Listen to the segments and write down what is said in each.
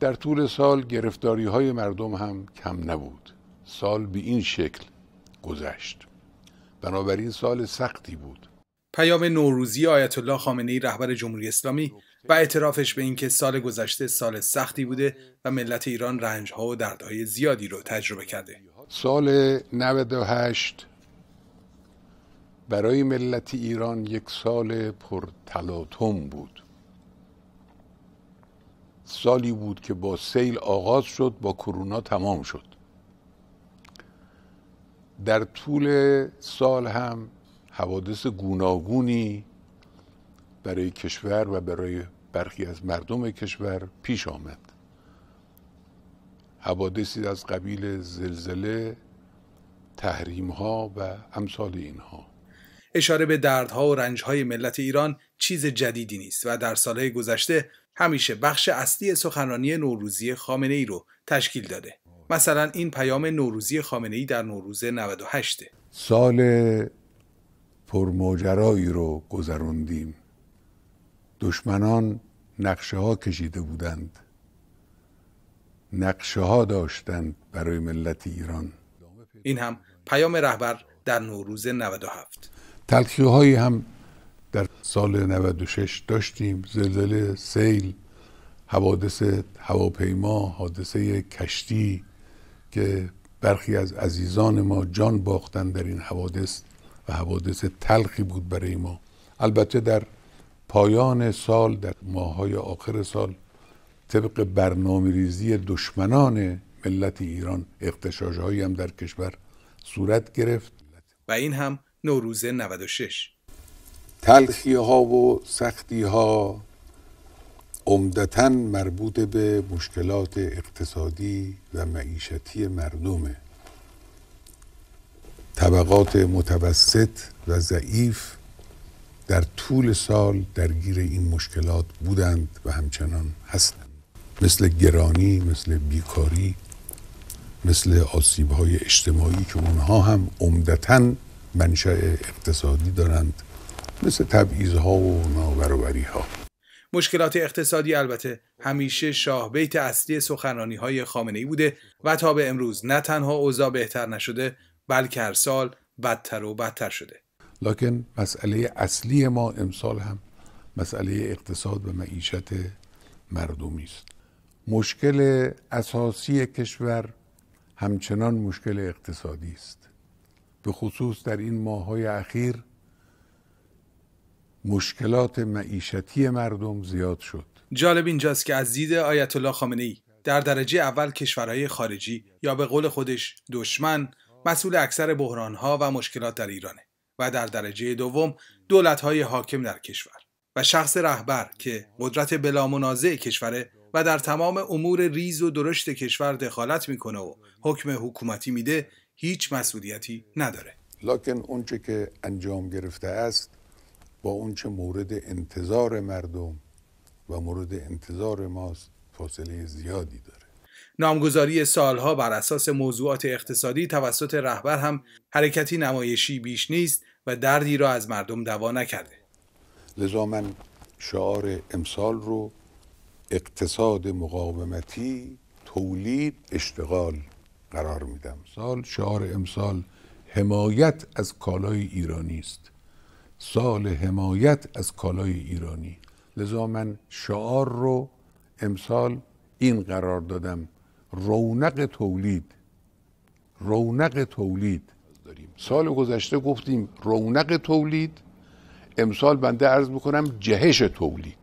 در طول سال گرفتاری های مردم هم کم نبود سال به این شکل گذشت بنابراین سال سختی بود پیام نوروزی آیت الله خامنه ای رهبر جمهوری اسلامی و اعترافش به اینکه سال گذشته سال سختی بوده و ملت ایران ها و دردهای زیادی رو تجربه کرده سال 98 برای ملت ایران یک سال پرتلاطم بود سالی بود که با سیل آغاز شد با کرونا تمام شد در طول سال هم حوادث گوناگونی برای کشور و برای برخی از مردم کشور پیش آمد حوادثی از قبیل زلزله تحریم ها و امثال اینها اشاره به دردها و رنجهای ملت ایران چیز جدیدی نیست و در سالهای گذشته همیشه بخش اصلی سخنرانی نوروزی خامنه ای رو تشکیل داده مثلا این پیام نوروزی خامنه ای در نوروز 98 سال پرماجرایی رو گذروندیم دشمنان نقشه ها کشیده بودند نقشه ها داشتند برای ملت ایران این هم پیام رهبر در نوروز 97 تلخیه هم سال 96 داشتیم زلزله سیل حوادث هواپیما حادثه کشتی که برخی از عزیزان ما جان باختن در این حوادث و حوادث تلخی بود برای ما البته در پایان سال در ماهای آخر سال طبق برنامه ریزی دشمنان ملت ایران اقتشاج هم در کشور صورت گرفت و این هم نوروز 96 تلخی ها و سختی ها عمدتا مربوط به مشکلات اقتصادی و معیشتی مردمه طبقات متوسط و ضعیف در طول سال درگیر این مشکلات بودند و همچنان هستند مثل گرانی مثل بیکاری مثل آسیب های اجتماعی که اونها هم عمدتا منشأ اقتصادی دارند مثل تبعیض ها و نابرابری ها مشکلات اقتصادی البته همیشه شاه بیت اصلی سخنرانی های خامنه ای بوده و تا به امروز نه تنها اوضاع بهتر نشده بلکه هر سال بدتر و بدتر شده لکن مسئله اصلی ما امسال هم مسئله اقتصاد و معیشت مردمی است مشکل اساسی کشور همچنان مشکل اقتصادی است به خصوص در این ماهای اخیر مشکلات معیشتی مردم زیاد شد جالب اینجاست که از دید آیت الله خامنه ای در درجه اول کشورهای خارجی یا به قول خودش دشمن مسئول اکثر بحرانها و مشکلات در ایرانه و در درجه دوم دولتهای حاکم در کشور و شخص رهبر که قدرت بلامنازع کشوره و در تمام امور ریز و درشت کشور دخالت میکنه و حکم حکومتی میده هیچ مسئولیتی نداره لکن اونچه که انجام گرفته است با چه مورد انتظار مردم و مورد انتظار ماست فاصله زیادی داره نامگذاری سالها بر اساس موضوعات اقتصادی توسط رهبر هم حرکتی نمایشی بیش نیست و دردی را از مردم دوا نکرده لذا من شعار امسال رو اقتصاد مقاومتی تولید اشتغال قرار میدم سال شعار امسال حمایت از کالای ایرانی است سال حمایت از کالای ایرانی لذا من شعار رو امسال این قرار دادم رونق تولید رونق تولید سال گذشته گفتیم رونق تولید امسال بنده عرض میکنم جهش تولید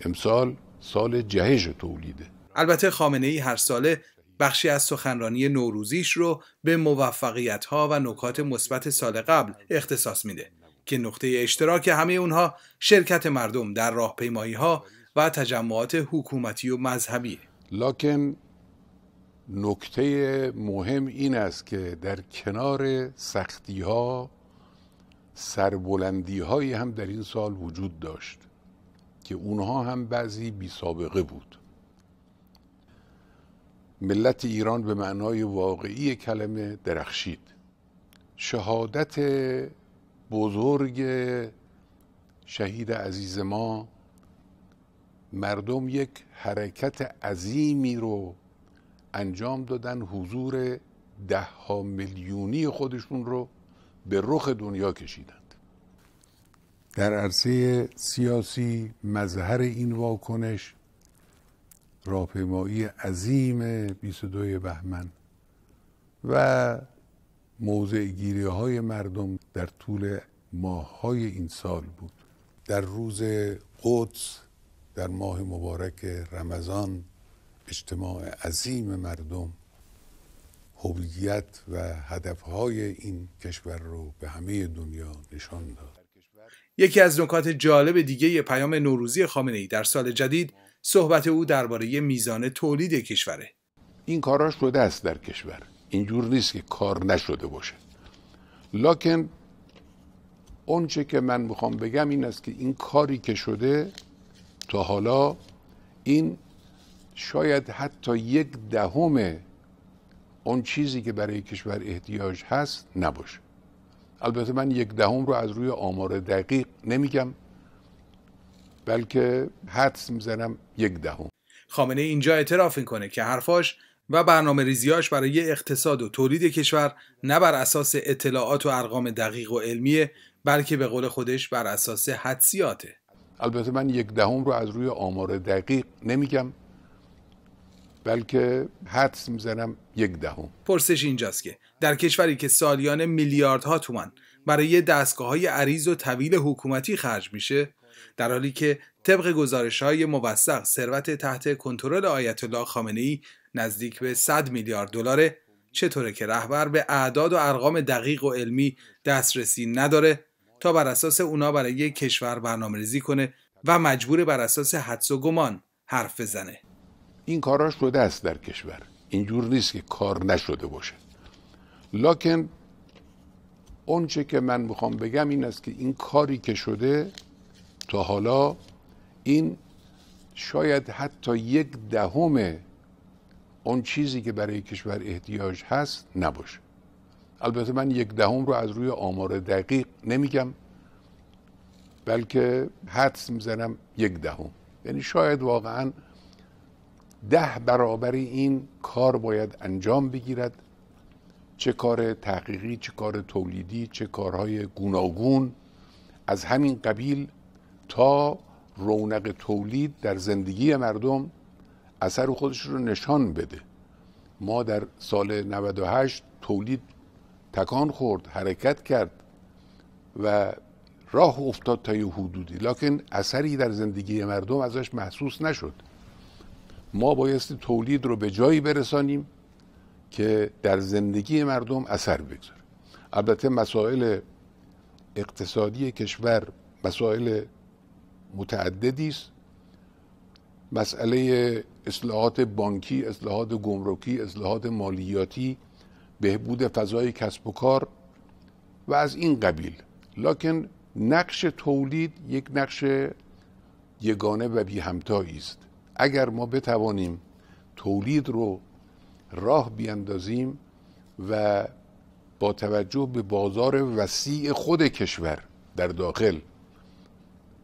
امسال سال جهش تولیده البته خامنه ای هر ساله بخشی از سخنرانی نوروزیش رو به موفقیت ها و نکات مثبت سال قبل اختصاص میده که نقطه اشتراک همه اونها شرکت مردم در راهپیمایی ها و تجمعات حکومتی و مذهبیه لکن نکته مهم این است که در کنار سختی ها سربلندی هایی هم در این سال وجود داشت که اونها هم بعضی بی سابقه بود ملت ایران به معنای واقعی کلمه درخشید شهادت بزرگ شهید عزیز ما مردم یک حرکت عظیمی رو انجام دادن حضور ده ها میلیونی خودشون رو به رخ دنیا کشیدند در عرصه سیاسی مظهر این واکنش راهپیمایی عظیم 22 بهمن و موضع گیری های مردم در طول ماه های این سال بود در روز قدس در ماه مبارک رمضان اجتماع عظیم مردم هویت و هدفهای این کشور رو به همه دنیا نشان داد یکی از نکات جالب دیگه یه پیام نوروزی خامنه ای در سال جدید صحبت او درباره میزان تولید کشوره این کاراش شده است در کشور اینجور نیست که کار نشده باشه لکن اونچه که من میخوام بگم این است که این کاری که شده تا حالا این شاید حتی یک دهم اون چیزی که برای کشور احتیاج هست نباشه البته من یک دهم رو از روی آمار دقیق نمیگم بلکه حدس میزنم یک دهم خامنه اینجا اعتراف میکنه که حرفاش و برنامه ریزیاش برای اقتصاد و تولید کشور نه بر اساس اطلاعات و ارقام دقیق و علمیه بلکه به قول خودش بر اساس حدسیاته البته من یک دهم رو از روی آمار دقیق نمیگم بلکه حدس میزنم یک دهم پرسش اینجاست که در کشوری که سالیان میلیاردها تومن برای دستگاه های عریض و طویل حکومتی خرج میشه در حالی که طبق گزارش های موثق ثروت تحت کنترل آیت الله خامنه ای نزدیک به 100 میلیارد دلاره چطوره که رهبر به اعداد و ارقام دقیق و علمی دسترسی نداره تا بر اساس اونا برای یک کشور ریزی کنه و مجبور بر اساس حدس و گمان حرف بزنه این کاراش شده است در کشور اینجور نیست که کار نشده باشه لکن اونچه که من میخوام بگم این است که این کاری که شده تا حالا این شاید حتی یک دهم اون چیزی که برای کشور احتیاج هست نباشه البته من یک دهم رو از روی آمار دقیق نمیگم بلکه حدس میزنم یک دهم یعنی شاید واقعا ده برابر این کار باید انجام بگیرد چه کار تحقیقی چه کار تولیدی چه کارهای گوناگون از همین قبیل تا رونق تولید در زندگی مردم اثر خودش رو نشان بده ما در سال 98 تولید تکان خورد حرکت کرد و راه افتاد تا یه حدودی لکن اثری در زندگی مردم ازش محسوس نشد ما بایستی تولید رو به جایی برسانیم که در زندگی مردم اثر بگذاره البته مسائل اقتصادی کشور مسائل متعددی است مسئله اصلاحات بانکی، اصلاحات گمرکی، اصلاحات مالیاتی، بهبود فضای کسب و کار و از این قبیل لکن نقش تولید یک نقش یگانه و بی همتایی است اگر ما بتوانیم تولید رو راه بیاندازیم و با توجه به بازار وسیع خود کشور در داخل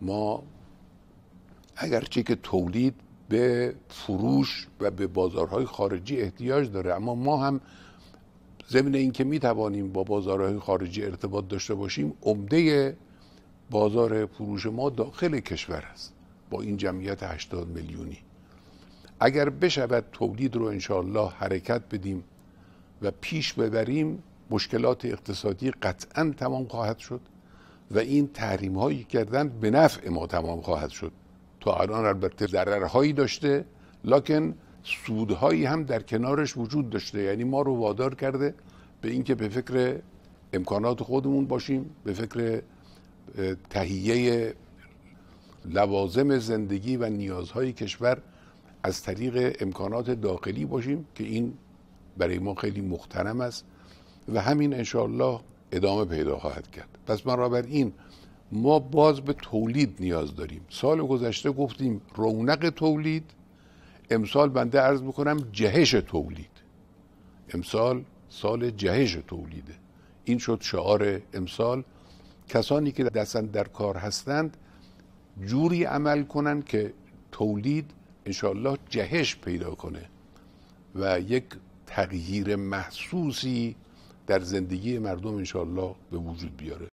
ما اگرچه که تولید به فروش و به بازارهای خارجی احتیاج داره اما ما هم ضمن اینکه می توانیم با بازارهای خارجی ارتباط داشته باشیم عمده بازار فروش ما داخل کشور است با این جمعیت 80 میلیونی اگر بشود تولید رو انشاالله حرکت بدیم و پیش ببریم مشکلات اقتصادی قطعا تمام خواهد شد و این تحریم هایی کردن به نفع ما تمام خواهد شد تا الان البته ضررهایی داشته لکن سودهایی هم در کنارش وجود داشته یعنی ما رو وادار کرده به اینکه به فکر امکانات خودمون باشیم به فکر تهیه لوازم زندگی و نیازهای کشور از طریق امکانات داخلی باشیم که این برای ما خیلی مختنم است و همین انشاءالله ادامه پیدا خواهد کرد پس بر این ما باز به تولید نیاز داریم سال گذشته گفتیم رونق تولید امسال بنده عرض میکنم جهش تولید امسال سال جهش تولیده این شد شعار امسال کسانی که دستن در کار هستند جوری عمل کنند که تولید انشالله جهش پیدا کنه و یک تغییر محسوسی در زندگی مردم انشالله به وجود بیاره